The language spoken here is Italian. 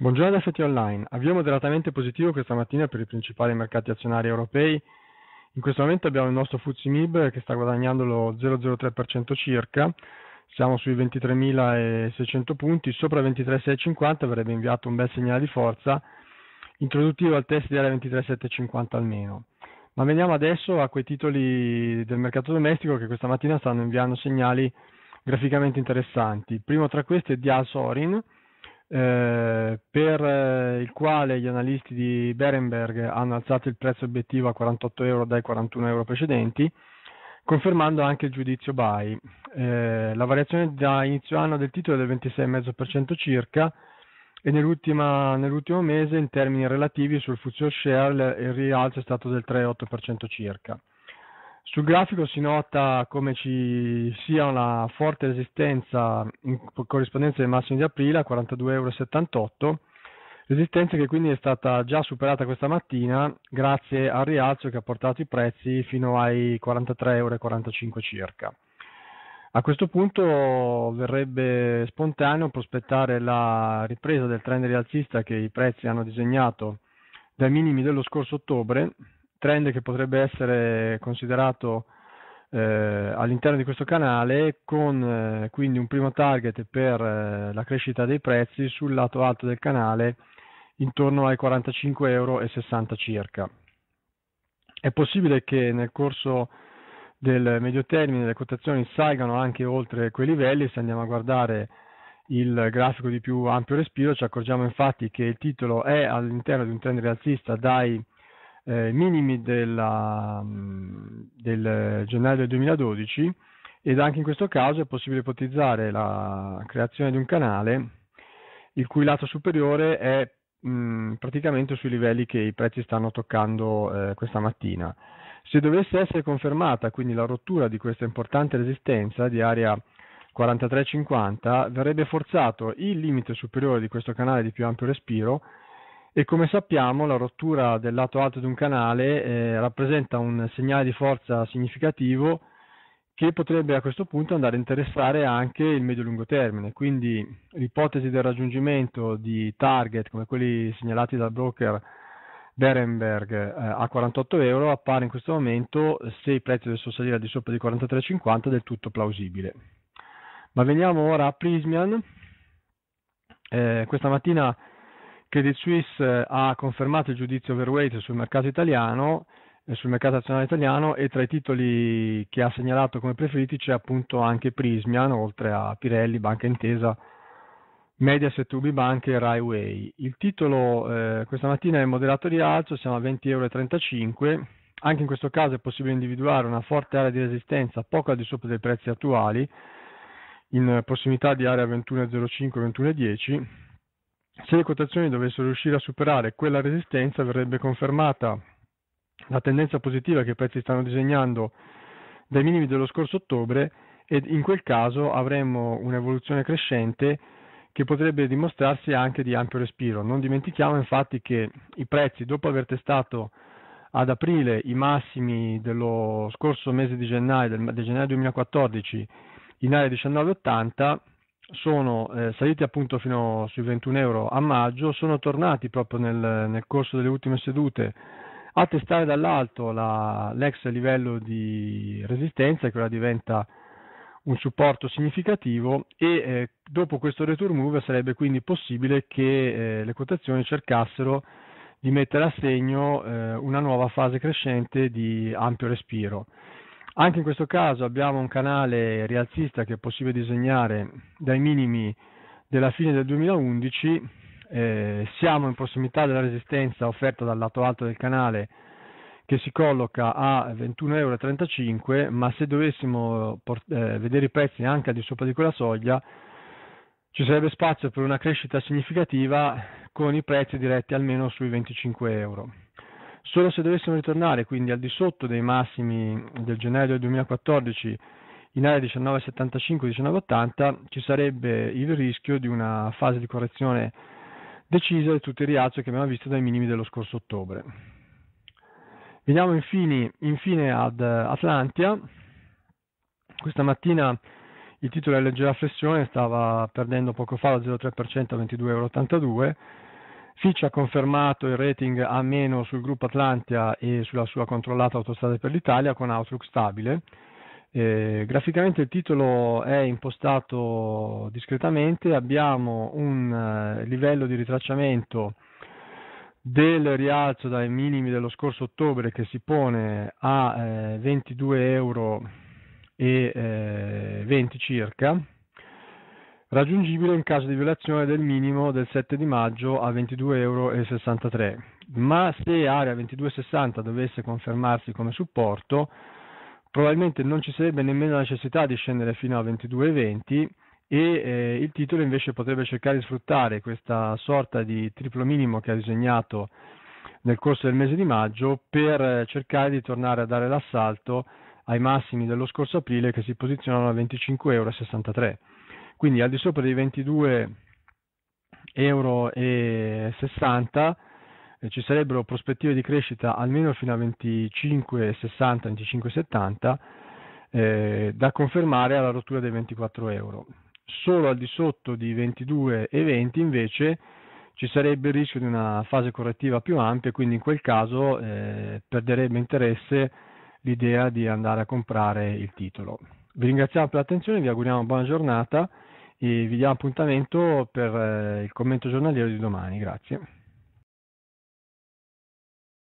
Buongiorno da FT Online. Avvio moderatamente positivo questa mattina per i principali mercati azionari europei. In questo momento abbiamo il nostro Fuzzi MIB che sta guadagnando lo 0,03% circa. Siamo sui 23.600 punti, sopra 23.650 avrebbe inviato un bel segnale di forza introduttivo al test di area 23.750 almeno. Ma veniamo adesso a quei titoli del mercato domestico che questa mattina stanno inviando segnali graficamente interessanti. primo tra questi è Dial Sorin eh, per eh, il quale gli analisti di Berenberg hanno alzato il prezzo obiettivo a 48 euro dai 41 euro precedenti, confermando anche il giudizio buy. Eh, la variazione da inizio anno del titolo è del 26,5% circa e nell'ultimo mese in termini relativi sul future share il rialzo è stato del 3,8% circa. Sul grafico si nota come ci sia una forte resistenza in corrispondenza dei massimi di aprile a 42,78 euro, resistenza che quindi è stata già superata questa mattina grazie al rialzo che ha portato i prezzi fino ai 43,45 euro circa. A questo punto verrebbe spontaneo prospettare la ripresa del trend rialzista che i prezzi hanno disegnato dai minimi dello scorso ottobre, trend che potrebbe essere considerato eh, all'interno di questo canale con eh, quindi un primo target per eh, la crescita dei prezzi sul lato alto del canale intorno ai 45,60 euro circa. È possibile che nel corso del medio termine le quotazioni salgano anche oltre quei livelli, se andiamo a guardare il grafico di più ampio respiro ci accorgiamo infatti che il titolo è all'interno di un trend rialzista dai eh, minimi della, mm, del gennaio del 2012 ed anche in questo caso è possibile ipotizzare la creazione di un canale il cui lato superiore è mh, mm, praticamente sui livelli che i prezzi stanno toccando eh, questa mattina. Se dovesse essere confermata quindi la rottura di questa importante resistenza di area 43,50 verrebbe forzato il limite superiore di questo canale di più ampio respiro e come sappiamo la rottura del lato alto di un canale eh, rappresenta un segnale di forza significativo che potrebbe a questo punto andare a interessare anche il medio-lungo termine, quindi l'ipotesi del raggiungimento di target come quelli segnalati dal broker Berenberg eh, a 48 euro appare in questo momento, se i prezzi dovessero salire al di sopra di 43,50, del tutto plausibile. Ma veniamo ora a Prismian. Eh, questa mattina Credit Suisse eh, ha confermato il giudizio overweight sul mercato italiano eh, sul mercato nazionale italiano e tra i titoli che ha segnalato come preferiti c'è appunto anche Prismian, oltre a Pirelli, Banca Intesa, Mediaset, Ubibank e Raiway. Il titolo eh, questa mattina è moderato rialzo, siamo a 20,35 euro, anche in questo caso è possibile individuare una forte area di resistenza poco al di sopra dei prezzi attuali, in prossimità di area 21,05-21,10 se le quotazioni dovessero riuscire a superare quella resistenza verrebbe confermata la tendenza positiva che i prezzi stanno disegnando dai minimi dello scorso ottobre e in quel caso avremmo un'evoluzione crescente che potrebbe dimostrarsi anche di ampio respiro. Non dimentichiamo infatti che i prezzi dopo aver testato ad aprile i massimi dello scorso mese di gennaio, del, del gennaio 2014 in area 1980 sono eh, saliti appunto fino sui 21 euro a maggio, sono tornati proprio nel, nel corso delle ultime sedute a testare dall'alto la, l'ex livello di resistenza che ora diventa un supporto significativo e eh, dopo questo return move sarebbe quindi possibile che eh, le quotazioni cercassero di mettere a segno eh, una nuova fase crescente di ampio respiro. Anche in questo caso abbiamo un canale rialzista che è possibile disegnare dai minimi della fine del 2011, eh, siamo in prossimità della resistenza offerta dal lato alto del canale che si colloca a 21,35 euro, ma se dovessimo eh, vedere i prezzi anche al di sopra di quella soglia, ci sarebbe spazio per una crescita significativa con i prezzi diretti almeno sui 25 euro. Solo se dovessimo ritornare quindi al di sotto dei massimi del gennaio del 2014 in area 1975-1980 ci sarebbe il rischio di una fase di correzione decisa di tutti i rialzi che abbiamo visto dai minimi dello scorso ottobre. Veniamo infine, infine ad Atlantia. Questa mattina il titolo è leggera flessione, stava perdendo poco fa lo 0,3% a 22,82 euro Fitch ha confermato il rating A- meno sul gruppo Atlantia e sulla sua controllata autostrada per l'Italia con outlook stabile. Eh, graficamente il titolo è impostato discretamente, abbiamo un eh, livello di ritracciamento del rialzo dai minimi dello scorso ottobre che si pone a eh, 22 euro e 20 eh, circa raggiungibile in caso di violazione del minimo del 7 di maggio a 22,63 euro. Ma se area 22,60 dovesse confermarsi come supporto, probabilmente non ci sarebbe nemmeno la necessità di scendere fino a 22,20 e eh, il titolo invece potrebbe cercare di sfruttare questa sorta di triplo minimo che ha disegnato nel corso del mese di maggio per eh, cercare di tornare a dare l'assalto ai massimi dello scorso aprile che si posizionano a 25,63 euro quindi al di sopra dei 22,60 euro eh, ci sarebbero prospettive di crescita almeno fino a 25,60 25,70 eh, da confermare alla rottura dei 24 euro solo al di sotto di 22,20 invece ci sarebbe il rischio di una fase correttiva più ampia, quindi in quel caso eh, perderebbe interesse l'idea di andare a comprare il titolo. Vi ringraziamo per l'attenzione, vi auguriamo buona giornata e vi diamo appuntamento per eh, il commento giornaliero di domani. Grazie.